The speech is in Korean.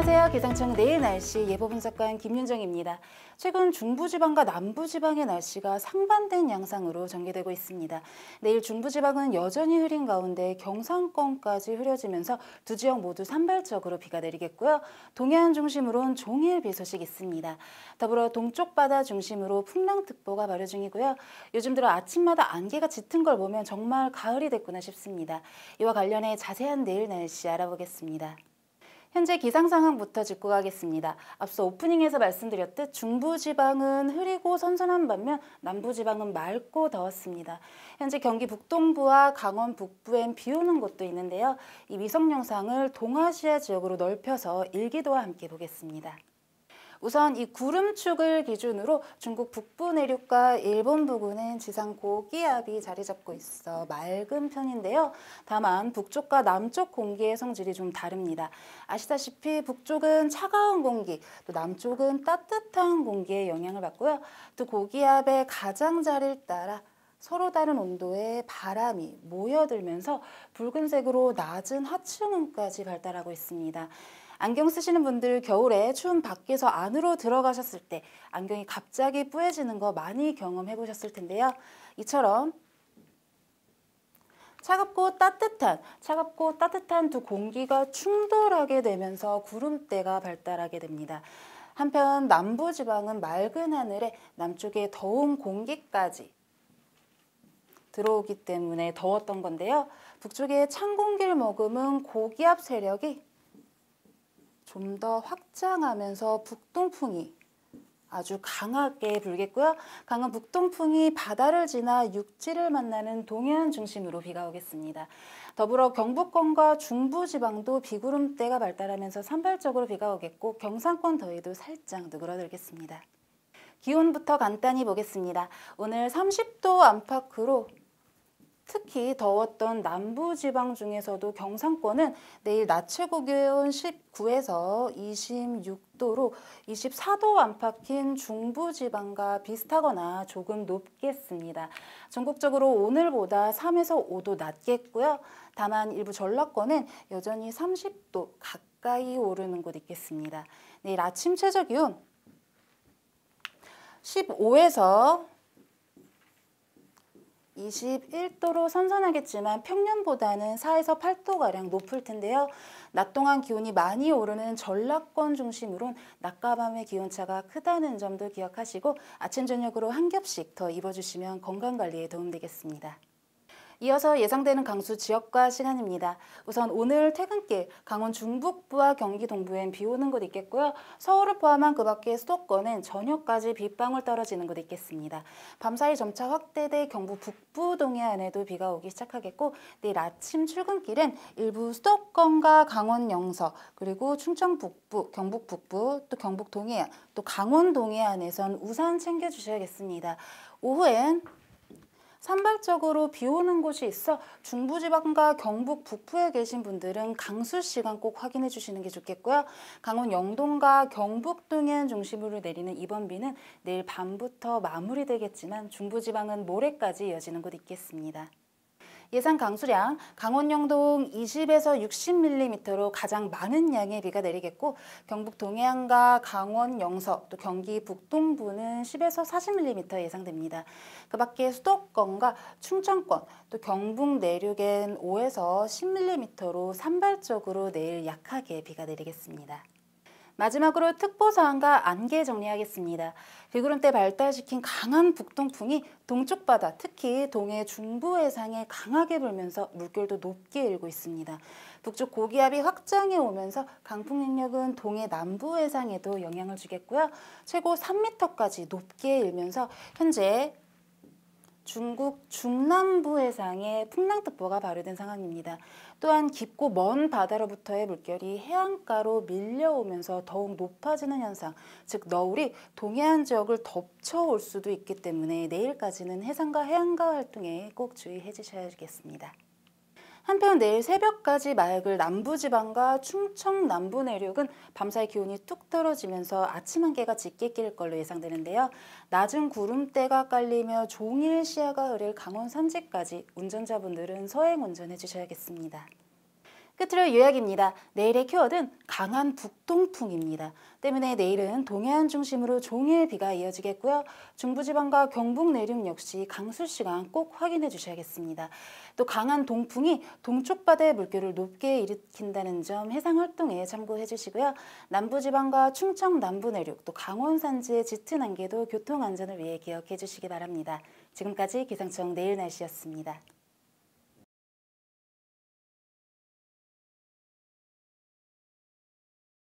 안녕하세요. 기상청 내일 날씨 예보 분석관 김윤정입니다. 최근 중부지방과 남부지방의 날씨가 상반된 양상으로 전개되고 있습니다. 내일 중부지방은 여전히 흐린 가운데 경상권까지 흐려지면서 두 지역 모두 산발적으로 비가 내리겠고요. 동해안 중심으로는 종일 비 소식 있습니다. 더불어 동쪽 바다 중심으로 풍랑특보가 발효 중이고요. 요즘 들어 아침마다 안개가 짙은 걸 보면 정말 가을이 됐구나 싶습니다. 이와 관련해 자세한 내일 날씨 알아보겠습니다. 현재 기상 상황부터 짚고 가겠습니다. 앞서 오프닝에서 말씀드렸듯 중부지방은 흐리고 선선한 반면 남부지방은 맑고 더웠습니다. 현재 경기 북동부와 강원 북부엔 비 오는 곳도 있는데요. 이 위성 영상을 동아시아 지역으로 넓혀서 일기도와 함께 보겠습니다. 우선 이 구름축을 기준으로 중국 북부 내륙과 일본 부근은 지상 고기압이 자리 잡고 있어 맑은 편인데요. 다만 북쪽과 남쪽 공기의 성질이 좀 다릅니다. 아시다시피 북쪽은 차가운 공기, 또 남쪽은 따뜻한 공기의 영향을 받고요. 또 고기압의 가장자리를 따라 서로 다른 온도의 바람이 모여들면서 붉은색으로 낮은 하층음까지 발달하고 있습니다. 안경 쓰시는 분들 겨울에 추운 밖에서 안으로 들어가셨을 때 안경이 갑자기 뿌얘지는 거 많이 경험해 보셨을 텐데요. 이처럼 차갑고 따뜻한, 차갑고 따뜻한 두 공기가 충돌하게 되면서 구름대가 발달하게 됩니다. 한편 남부지방은 맑은 하늘에 남쪽에 더운 공기까지 들어오기 때문에 더웠던 건데요. 북쪽의 찬 공기를 머금은 고기압 세력이 좀 더 확장하면서 북동풍이 아주 강하게 불겠고요. 강한 북동풍이 바다를 지나 육지를 만나는 동해안 중심으로 비가 오겠습니다. 더불어 경북권과 중부지방도 비구름대가 발달하면서 산발적으로 비가 오겠고 경상권 더위도 살짝 누그러들겠습니다. 기온부터 간단히 보겠습니다. 오늘 30도 안팎으로 특히 더웠던 남부 지방 중에서도 경상권은 내일 낮 최고 기온 19에서 26도로 24도 안팎인 중부 지방과 비슷하거나 조금 높겠습니다. 전국적으로 오늘보다 3에서 5도 낮겠고요. 다만 일부 전라권은 여전히 30도 가까이 오르는 곳 있겠습니다. 내일 아침 최저 기온 15에서 21도로 선선하겠지만 평년보다는 4에서 8도가량 높을 텐데요. 낮 동안 기온이 많이 오르는 전라권 중심으론 낮과 밤의 기온차가 크다는 점도 기억하시고 아침 저녁으로 한 겹씩 더 입어주시면 건강관리에 도움되겠습니다. 이어서 예상되는 강수 지역과 시간입니다. 우선 오늘 퇴근길 강원 중북부와 경기 동부엔 비 오는 곳 있겠고요. 서울을 포함한 그 밖의 수도권은 저녁까지 빗방울 떨어지는 곳 있겠습니다. 밤사이 점차 확대돼 경북 북부 동해안에도 비가 오기 시작하겠고 내일 아침 출근길엔 일부 수도권과 강원 영서 그리고 충청 북부, 경북 북부, 또 경북 동해안, 또 강원 동해안에선 우산 챙겨주셔야겠습니다. 오후엔 산발적으로 비 오는 곳이 있어 중부지방과 경북 북부에 계신 분들은 강수 시간 꼭 확인해 주시는 게 좋겠고요. 강원 영동과 경북 등엔 중심으로 내리는 이번 비는 내일 밤부터 마무리되겠지만 중부지방은 모레까지 이어지는 곳 있겠습니다. 예상 강수량 강원 영동 20에서 60mm로 가장 많은 양의 비가 내리겠고 경북 동해안과 강원 영서 또 경기 북동부는 10에서 40mm 예상됩니다. 그 밖에 수도권과 충청권 또 경북 내륙엔 5에서 10mm로 산발적으로 내일 약하게 비가 내리겠습니다. 마지막으로 특보사항과 안개 정리하겠습니다. 비구름대 발달시킨 강한 북동풍이 동쪽 바다, 특히 동해 중부 해상에 강하게 불면서 물결도 높게 일고 있습니다. 북쪽 고기압이 확장해 오면서 강풍 능력은 동해 남부 해상에도 영향을 주겠고요. 최고 3m까지 높게 일면서 현재 중국 중남부 해상에 풍랑특보가 발효된 상황입니다. 또한 깊고 먼 바다로부터의 물결이 해안가로 밀려오면서 더욱 높아지는 현상, 즉 너울이 동해안 지역을 덮쳐올 수도 있기 때문에 내일까지는 해상과 해안가 활동에 꼭 주의해 주셔야겠습니다. 한편 내일 새벽까지 맑을 남부지방과 충청 남부 내륙은 밤사이 기온이 뚝 떨어지면서 아침 한계가 짙게 낄 걸로 예상되는데요. 낮은 구름대가 깔리며 종일 시야가 흐릴 강원 산지까지 운전자분들은 서행 운전해 주셔야겠습니다. 끝으로 요약입니다. 내일의 키워드는 강한 북동풍입니다. 때문에 내일은 동해안 중심으로 종일 비가 이어지겠고요. 중부지방과 경북 내륙 역시 강수 시간 꼭 확인해 주셔야겠습니다. 또 강한 동풍이 동쪽 바다의 물결을 높게 일으킨다는 점 해상 활동에 참고해 주시고요. 남부지방과 충청 남부 내륙 또 강원 산지의 짙은 안개도 교통 안전을 위해 기억해 주시기 바랍니다. 지금까지 기상청 내일 날씨였습니다.